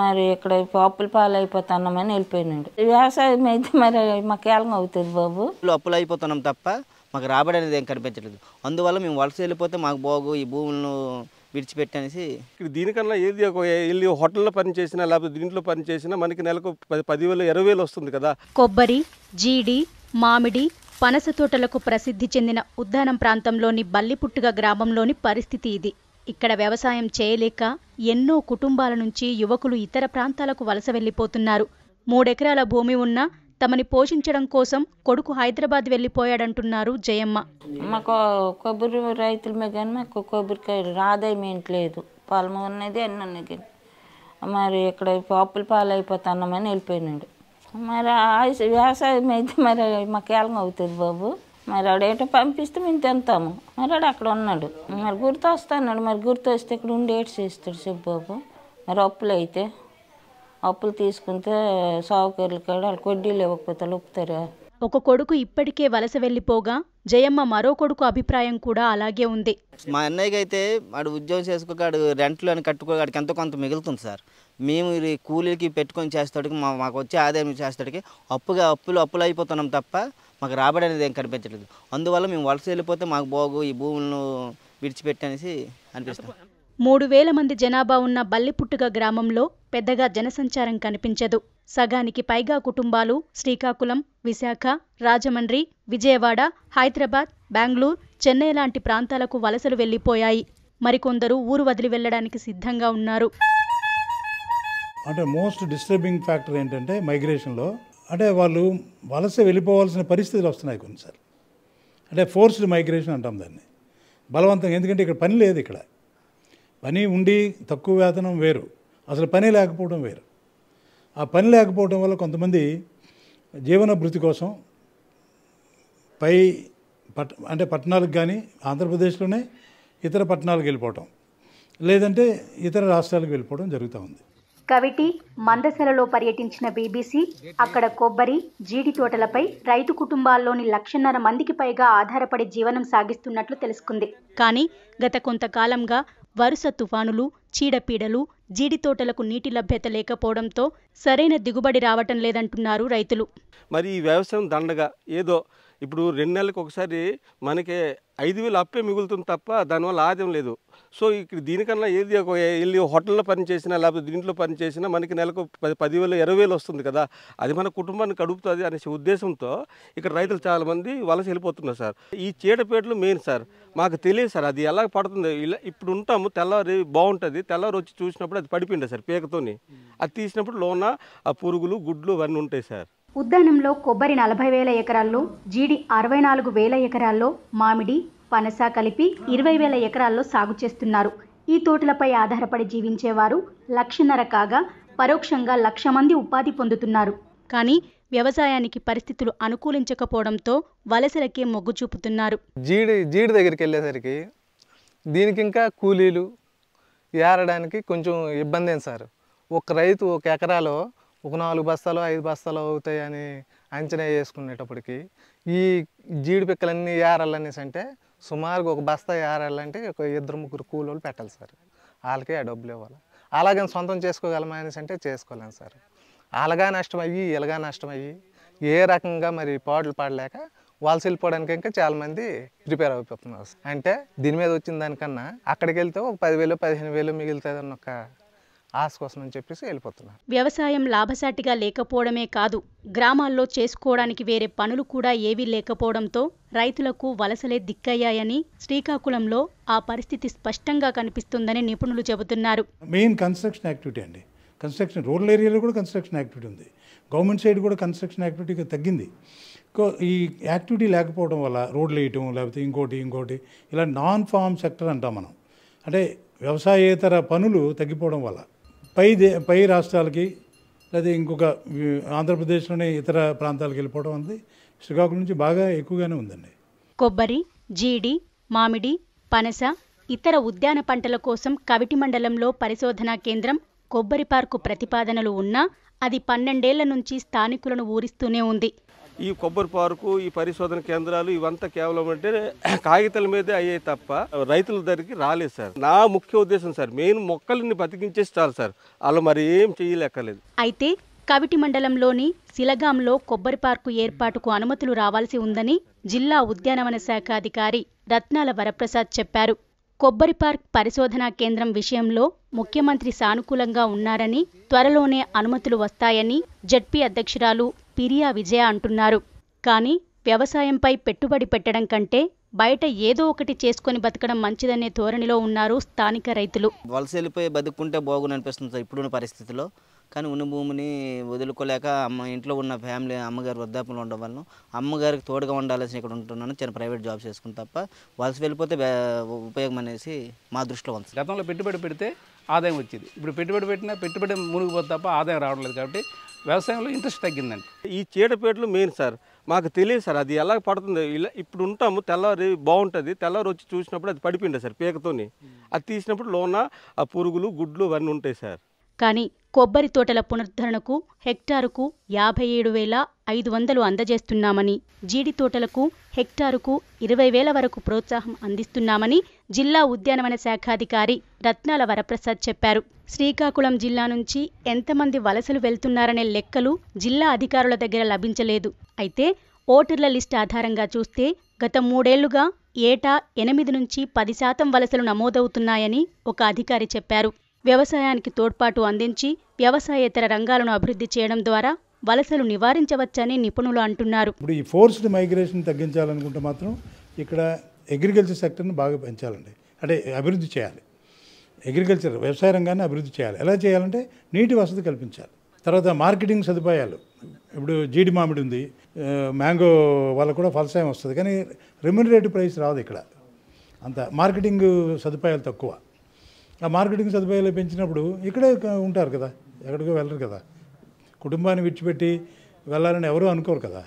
మరి ఇక్కడ అప్పులు పాలు అయిపోతున్నామని వెళ్ళిపోయినాడు వ్యవసాయం అయితే మరి మాకు ఏలం అవుతుంది బాబు అప్పులు అయిపోతున్నాం తప్ప మాకు రాబడి అనేది ఏం కనిపించలేదు అందువల్ల మేము వలస వెళ్ళిపోతే మాకు బాగు ఈ భూములను విడిచిపెట్టనేసి ఇక్కడ దీనికన్నా ఏది ఒక వెళ్ళి హోటల్లో పని చేసినా లేకపోతే దీంట్లో పని చేసినా మనకి నెలకు పది పదివేలు ఇరవై వేలు వస్తుంది కదా కొబ్బరి జీడి మామిడి పనస తోటలకు ప్రసిద్ధి చెందిన ఉద్దానం ప్రాంతంలోని బల్లిపుట్టుగ గ్రామంలోని పరిస్థితి ఇది ఇక్కడ వ్యవసాయం చేయలేక ఎన్నో కుటుంబాల నుంచి యువకులు ఇతర ప్రాంతాలకు వలస వెళ్ళిపోతున్నారు మూడెకరాల భూమి ఉన్నా తమని పోషించడం కోసం కొడుకు హైదరాబాద్ వెళ్లిపోయాడంటున్నారు జయమ్మ మాకు కొబ్బరి రైతులమే కానీ మాకు కొబ్బరికాయలు ఆదాయం ఏంట్లేదు పొలం ఉన్నది అన్ని ఉన్నది మరి ఇక్కడ పాపుల పాలు అయిపోతున్నామని వెళ్ళిపోయినాడు మరి వ్యవసాయం అయితే మరి మాకు అవుతుంది బాబు మరి ఆడేటో పంపిస్తే మేము తింటాము మరి ఆడు అక్కడ ఉన్నాడు మరి గుర్తు వస్తాడు మరి గుర్తు వస్తే ఇక్కడ ఉండి ఏడ్స్ చేస్తాడు సుబ్బాబు మరి అప్పులు అయితే అప్పులు తీసుకుంటే సాగుకర్లు కాడ వాళ్ళు కొడ్డీలు ఇవ్వకపోతే ఒప్పుతారా ఒక కొడుకు ఇప్పటికే వలస వెళ్ళిపోగా జయమ్మ మరో కొడుకు అభిప్రాయం కూడా అలాగే ఉంది మా అన్నయ్యకి అయితే వాడు ఉద్యోగం చేసుకోక వాడు రెంట్లు అని కట్టుకో వాడికి ఎంతో కొంత మిగులుతుంది సార్ మేము కూలీలకి పెట్టుకొని చేస్తాడికి మా మాకు వచ్చే ఆదాయం చేస్తాడికి అప్పుగా అప్పులు అప్పులు అయిపోతున్నాం తప్ప మాకు రాబడి అనేది ఏం కనిపించలేదు అందువల్ల మేము వలస వెళ్ళిపోతే మాకు బాగు ఈ భూములను విడిచిపెట్టనేసి అనిపిస్తాం మూడు వేల మంది జనాభా ఉన్న బల్లిపుట్టుక గ్రామంలో పెద్దగా జనసంచారం కనిపించదు సగానికి పైగా కుటుంబాలు శ్రీకాకుళం విశాఖ రాజమండ్రి విజయవాడ హైదరాబాద్ బెంగళూరు చెన్నై లాంటి ప్రాంతాలకు వలసలు వెళ్లిపోయాయి మరికొందరు ఊరు వదిలి వెళ్లడానికి సిద్ధంగా ఉన్నారు అంటే మోస్ట్ డిస్టర్బింగ్ ఫ్యాక్టర్ ఏంటంటే మైగ్రేషన్లో అంటే వాళ్ళు వలస వెళ్ళిపోవాల్సిన పరిస్థితులు వస్తున్నాయి కొన్నిసార్లు అంటే ఫోర్స్డ్ మైగ్రేషన్ అంటాం దాన్ని బలవంతంగా ఎందుకంటే ఇక్కడ పని లేదు ఇక్కడ పని ఉండి తక్కువ వేతనం వేరు అసలు పని లేకపోవడం వేరు ఆ పని లేకపోవడం వల్ల కొంతమంది జీవన భృతి కోసం పై పట్ అంటే పట్టణాలకు కానీ ఆంధ్రప్రదేశ్లోనే ఇతర పట్టణాలకు వెళ్ళిపోవటం లేదంటే ఇతర రాష్ట్రాలకు వెళ్ళిపోవడం జరుగుతూ ఉంది కవిటి మందసలలో పర్యటించిన బీబీసీ అక్కడ కొబ్బరి జీడి తోటలపై రైతు కుటుంబాల్లోని లక్షన్నర మందికి పైగా ఆధారపడి జీవనం సాగిస్తున్నట్లు తెలుసుకుంది కానీ గత కొంతకాలంగా వరుస తుఫానులు చీడపీడలు జీడి తోటలకు నీటి లభ్యత లేకపోవడంతో సరైన దిగుబడి రావటం లేదంటున్నారు రైతులు మరి ఈ వ్యవసాయం దండగా ఏదో ఇప్పుడు రెండు నెలలకు ఒకసారి మనకి ఐదు వేలు అప్పే మిగులుతుంది తప్ప దానివల్ల ఆదాయం లేదు సో ఇక్కడ దీనికన్నా ఏది ఒక వెళ్ళి హోటల్లో పనిచేసినా లేకపోతే దీంట్లో పనిచేసినా మనకి నెలకు పది పదివేలు ఇరవై వేలు వస్తుంది కదా అది మన కుటుంబాన్ని గడుపుతుంది అనేసి ఉద్దేశంతో ఇక్కడ రైతులు చాలామంది వలస వెళ్ళిపోతున్నారు సార్ ఈ చీడపేటలు మెయిన్ సార్ మాకు తెలియదు సార్ అది ఎలా పడుతుంది ఇలా ఇప్పుడు ఉంటాము తెల్లవారి బాగుంటుంది తెల్లవారు వచ్చి చూసినప్పుడు అది పడిపోయింది సార్ పీకతోని అది తీసినప్పుడు లోన ఆ పురుగులు గుడ్లు అవన్నీ ఉంటాయి సార్ ఉద్యానంలో కొబ్బరి నలభై వేల ఎకరాల్లో జీడి అరవై నాలుగు వేల ఎకరాల్లో మామిడి పనస కలిపి ఇరవై వేల ఎకరాల్లో సాగు చేస్తున్నారు ఈ తోటలపై ఆధారపడి జీవించేవారు లక్షన్నర కాగా పరోక్షంగా లక్ష మంది ఉపాధి పొందుతున్నారు కానీ వ్యవసాయానికి పరిస్థితులు అనుకూలించకపోవడంతో వలసలకే మొగ్గు చూపుతున్నారు జీడి జీడి దగ్గరికి వెళ్ళేసరికి దీనికి ఇంకా కూలీలు ఏరడానికి కొంచెం ఇబ్బంది సార్ ఒక రైతు ఒక ఎకరాలో ఒక నాలుగు బస్తాలు ఐదు బస్తాలు అవుతాయని అంచనా వేసుకునేటప్పటికి ఈ జీడిపిక్కలన్నీ ఏరాలనేసి అంటే సుమారుగా ఒక బస్తా ఏరాలంటే ఒక ఇద్దరు ముగ్గురు కూలోళ్ళు పెట్టాలి సార్ వాళ్ళకే ఆ డబ్బులు ఇవ్వాలి అలాగే సొంతం చేసుకోగలమా అనేసి అంటే చేసుకోలేము సార్ అలాగా నష్టమయ్యి ఇలాగా నష్టమయ్యి ఏ రకంగా మరి పాటలు పాడలేక వాళ్ళు వెళ్ళిపోవడానికి ఇంకా చాలామంది ప్రిపేర్ అయిపోతున్నారు అంటే దీని మీద వచ్చిన దానికన్నా అక్కడికి వెళ్తే ఒక పదివేలు పదిహేను వేలు మిగులుతుంది అన్న ఒక ఆశ కోసం అని చెప్పేసి వెళ్ళిపోతున్నారు వ్యవసాయం లాభసాటిగా లేకపోవడమే కాదు గ్రామాల్లో చేసుకోవడానికి వేరే పనులు కూడా ఏవీ లేకపోవడంతో రైతులకు వలసలే దిక్కయ్యాయని శ్రీకాకుళంలో ఆ పరిస్థితి స్పష్టంగా కనిపిస్తుందని నిపుణులు చెబుతున్నారు మెయిన్ కన్స్ట్రక్షన్ యాక్టివిటీ అండి కన్స్ట్రక్షన్ రూరల్ ఏరియాలో కూడా కన్స్ట్రక్షన్ యాక్టివిటీ ఉంది గవర్నమెంట్ సైడ్ కూడా కన్స్ట్రక్షన్ యాక్టివిటీగా తగ్గింది ఈ యాక్టివిటీ లేకపోవడం వల్ల రోడ్లు వేయటం లేకపోతే ఇంకోటి ఇంకోటి ఇలా నాన్ ఫామ్ సెక్టర్ అంటాం మనం అంటే వ్యవసాయేతర పనులు తగ్గిపోవడం వల్ల పై పై రాష్ట్రాలకి లేదా ఇంకొక ఆంధ్రప్రదేశ్లోని ఇతర ప్రాంతాలకు వెళ్ళిపోవడం ఉంది శ్రీకాకుళం నుంచి బాగా ఎక్కువగానే ఉందండి కొబ్బరి జీడి మామిడి పనస ఇతర ఉద్యాన పంటల కోసం కవిటి మండలంలో పరిశోధనా కేంద్రం కొబ్బరి పార్కు ప్రతిపాదనలు ఉన్నా అది పన్నెండేళ్ల నుంచి స్థానికులను ఊరిస్తూనే ఉంది ఈ కొబ్బరి పార్కు ఈ పరిశోధన కేంద్రాలు ఇవంతా కేవలం అంటే కాగితాల మీదే అయ్యాయి తప్ప రైతుల దగ్గరికి రాలేదు సార్ నా ముఖ్య ఉద్దేశం సార్ మెయిన్ మొక్కల్ని బతికించే చాలు సార్ అలా మరి ఏం చేయలేకలేదు అయితే కవిటి మండలంలోని శిలగాంలో కొబ్బరి పార్కు ఏర్పాటుకు అనుమతులు రావాల్సి ఉందని జిల్లా ఉద్యానవన శాఖ అధికారి రత్నాల వరప్రసాద్ చెప్పారు కొబ్బరి పార్క్ పరిశోధనా కేంద్రం విషయంలో ముఖ్యమంత్రి సానుకూలంగా ఉన్నారని త్వరలోనే అనుమతులు వస్తాయని జడ్పీ అధ్యక్షురాలు పిరియా విజయ అంటున్నారు కానీ వ్యవసాయంపై పెట్టుబడి పెట్టడం కంటే బయట ఏదో ఒకటి చేసుకొని బతకడం మంచిదనే ధోరణిలో ఉన్నారు స్థానిక రైతులు వలసలిపోయి బతుకుంటే బాగుని అనిపిస్తుంది ఇప్పుడున్న పరిస్థితిలో కానీ ఉన్న భూమిని వదులుకోలేక అమ్మ ఇంట్లో ఉన్న ఫ్యామిలీ అమ్మగారు వృద్ధాపంలో ఉండడం వలన అమ్మగారికి తోడుగా ఉండాల్సిన ఇక్కడ ఉంటున్నాను చిన్న ప్రైవేట్ జాబ్ చేసుకుని తప్ప వలస వెళ్ళిపోతే ఉపయోగం అనేసి మా దృష్టిలో ఉంది గతంలో పెట్టుబడి పెడితే ఆదాయం వచ్చేది ఇప్పుడు పెట్టుబడి పెట్టినా పెట్టుబడి మునిగిపోతే తప్ప ఆదాయం రావడం లేదు కాబట్టి వ్యవసాయంలో ఇంట్రెస్ట్ తగ్గిందండి ఈ చీడపేటలు మెయిన్ సార్ మాకు తెలియదు సార్ అది ఎలా పడుతుంది ఇలా ఇప్పుడు ఉంటాము తెల్లవారి బాగుంటుంది తెల్లవారు వచ్చి చూసినప్పుడు అది పడిపోయింది సార్ పీకతోని అది తీసినప్పుడు లోన ఆ పురుగులు గుడ్లు అవన్నీ ఉంటాయి సార్ కానీ కొబ్బరి తోటల పునరుద్ధరణకు హెక్టారుకు యాభై ఏడు వేల ఐదు వందలు అందజేస్తున్నామని జీడి తోటలకు హెక్టారుకు ఇరవై వేల వరకు ప్రోత్సాహం అందిస్తున్నామని జిల్లా ఉద్యానవన శాఖాధికారి రత్నాల వరప్రసాద్ చెప్పారు శ్రీకాకుళం జిల్లా నుంచి ఎంతమంది వలసలు వెళ్తున్నారనే లెక్కలు జిల్లా అధికారుల దగ్గర లభించలేదు అయితే ఓటర్ల లిస్ట్ ఆధారంగా చూస్తే గత మూడేళ్లుగా ఏటా ఎనిమిది నుంచి పది శాతం వలసలు నమోదవుతున్నాయని ఒక అధికారి చెప్పారు వ్యవసాయానికి తోడ్పాటు అందించి వ్యవసాయేతర రంగాలను అభివృద్ధి చేయడం ద్వారా వలసలు నివారించవచ్చని నిపుణులు అంటున్నారు ఇప్పుడు ఈ ఫోర్స్డ్ మైగ్రేషన్ తగ్గించాలనుకుంటే మాత్రం ఇక్కడ అగ్రికల్చర్ సెక్టర్ని బాగా పెంచాలండి అంటే అభివృద్ధి చేయాలి అగ్రికల్చర్ వ్యవసాయ రంగాన్ని అభివృద్ధి చేయాలి ఎలా చేయాలంటే నీటి వసతి కల్పించాలి తర్వాత మార్కెటింగ్ సదుపాయాలు ఇప్పుడు జీడి మామిడి ఉంది మ్యాంగో వాళ్ళకు కూడా ఫలసాయం వస్తుంది కానీ రెమ్యునరేటివ్ ప్రైస్ రాదు ఇక్కడ అంత మార్కెటింగ్ సదుపాయాలు తక్కువ ఆ మార్కెటింగ్ సదుపాయాలు పెంచినప్పుడు ఇక్కడే ఉంటారు కదా ఎక్కడికో వెళ్ళరు కదా కుటుంబాన్ని విడిచిపెట్టి వెళ్ళాలని ఎవరూ అనుకోరు కదా